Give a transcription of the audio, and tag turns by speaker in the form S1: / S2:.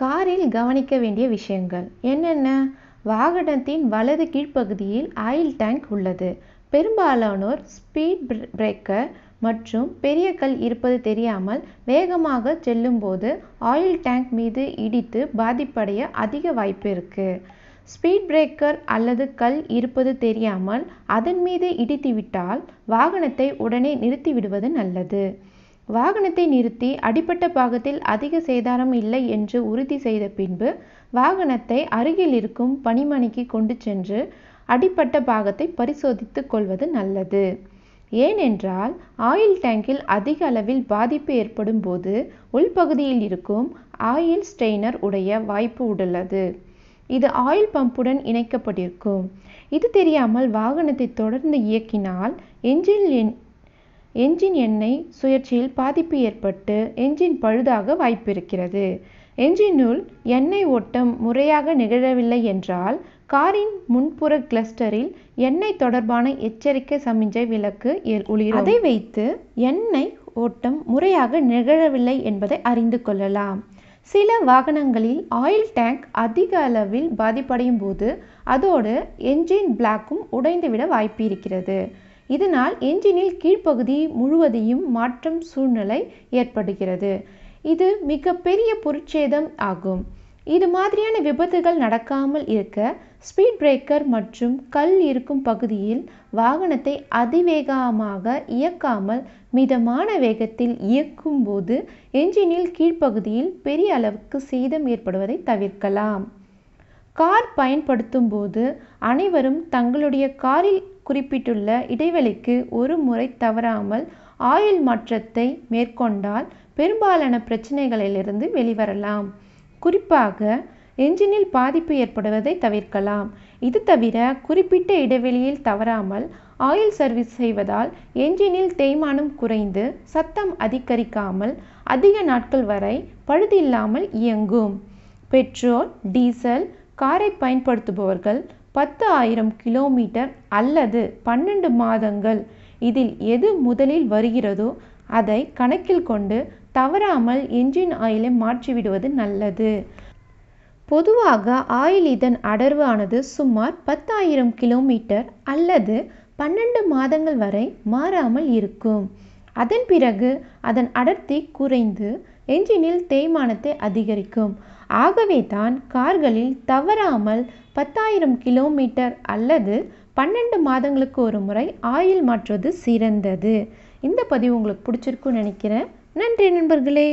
S1: காரில் கவனிக்க வேண்டிய விஷயங்கள் என்னென்ன வாகனத்தின் வலது கீழ்ப்பகுதியில் ஆயில் டேங்க் உள்ளது பெரும்பாலானோர் ஸ்பீட் பிரேக்கர் மற்றும் பெரிய கல் இருப்பது தெரியாமல் வேகமாக செல்லும்போது ஆயில் டேங்க் மீது இடித்து பாதிப்படைய அதிக வாய்ப்பு இருக்கு ஸ்பீட் பிரேக்கர் அல்லது கல் இருப்பது தெரியாமல் அதன் மீது இடித்துவிட்டால் வாகனத்தை உடனே நிறுத்திவிடுவது நல்லது வாகனத்தை நிறுத்தி அடிப்பட்ட பாகத்தில் அதிக சேதாரம் இல்லை என்று உறுதி செய்த பின்பு வாகனத்தை அருகில் இருக்கும் பணிமனைக்கு கொண்டு சென்று அடிப்பட்ட பாகத்தை பரிசோதித்து கொள்வது நல்லது ஏனென்றால் ஆயில் டேங்கில் அதிக அளவில் பாதிப்பு ஏற்படும் போது உள்பகுதியில் இருக்கும் ஆயில் ஸ்ட்ரெயினர் உடைய வாய்ப்பு உள்ளது இது ஆயில் பம்புடன் இணைக்கப்பட்டிருக்கும் இது தெரியாமல் வாகனத்தை தொடர்ந்து இயக்கினால் என்ஜின் என்ஜின் எண்ணெய் சுழற்சியில் பாதிப்பு ஏற்பட்டு என்ஜின் பழுதாக வாய்ப்பிருக்கிறது என்ஜினுள் எண்ணெய் ஓட்டம் முறையாக நிகழவில்லை என்றால் காரின் முன்புற கிளஸ்டரில் எண்ணெய் தொடர்பான எச்சரிக்கை சமிஞ்சை விளக்கு ஒளிரும் அதை வைத்து எண்ணெய் ஓட்டம் முறையாக நிகழவில்லை என்பதை அறிந்து கொள்ளலாம் சில வாகனங்களில் ஆயில் டேங்க் அதிக அளவில் பாதிப்படையும் போது அதோடு என்ஜின் பிளாக்கும் உடைந்துவிட வாய்ப்பு இருக்கிறது இதனால் என்ஜினில் கீழ்ப்பகுதி முழுவதையும் மாற்றம் சூழ்நிலை ஏற்படுகிறது இது மிகப்பெரிய பொருட்சேதம் ஆகும் இது மாதிரியான விபத்துகள் நடக்காமல் இருக்க ஸ்பீட் பிரேக்கர் மற்றும் கல் இருக்கும் பகுதியில் வாகனத்தை அதிவேகமாக இயக்காமல் மிதமான வேகத்தில் இயக்கும் போது என்ஜினில் கீழ்ப்பகுதியில் பெரிய அளவுக்கு சேதம் ஏற்படுவதை தவிர்க்கலாம் கார் பயன்படுத்தும் போது அனைவரும் தங்களுடைய காரில் குறிப்பிட்டுள்ள இடைவெளிக்கு ஒரு முறை தவறாமல் ஆயில் மாற்றத்தை மேற்கொண்டால் பெரும்பாலான பிரச்சனைகளிலிருந்து வெளிவரலாம் குறிப்பாக என்ஜினில் பாதிப்பு ஏற்படுவதை தவிர்க்கலாம் இது தவிர குறிப்பிட்ட இடைவெளியில் தவறாமல் ஆயில் சர்வீஸ் செய்வதால் என்ஜினில் தேய்மானம் குறைந்து சத்தம் அதிகரிக்காமல் அதிக நாட்கள் வரை பழுதில்லாமல் இயங்கும் பெட்ரோல் டீசல் காரை பயன்படுத்துபவர்கள் பத்து ஆயிரம் கிலோமீட்டர் அல்லது பன்னெண்டு மாதங்கள் இதில் எது முதலில் வருகிறதோ அதை கணக்கில் கொண்டு தவறாமல் என்ஜின் ஆயிலை மாற்றிவிடுவது நல்லது பொதுவாக ஆயில் இதன் அடர்வு ஆனது சுமார் பத்தாயிரம் கிலோமீட்டர் அல்லது பன்னெண்டு மாதங்கள் வரை மாறாமல் இருக்கும் அதன் பிறகு அதன் அடர்த்தி குறைந்து என்ஜினில் தேய்மானத்தை அதிகரிக்கும் ஆகவே தான் கார்களில் தவறாமல் பத்தாயிரம் கிலோமீட்டர் அல்லது பன்னெண்டு மாதங்களுக்கு ஒரு முறை ஆயில் மாற்றுவது சிறந்தது இந்த பதிவு உங்களுக்கு பிடிச்சிருக்கும்னு நினைக்கிறேன் நன்றி நண்பர்களே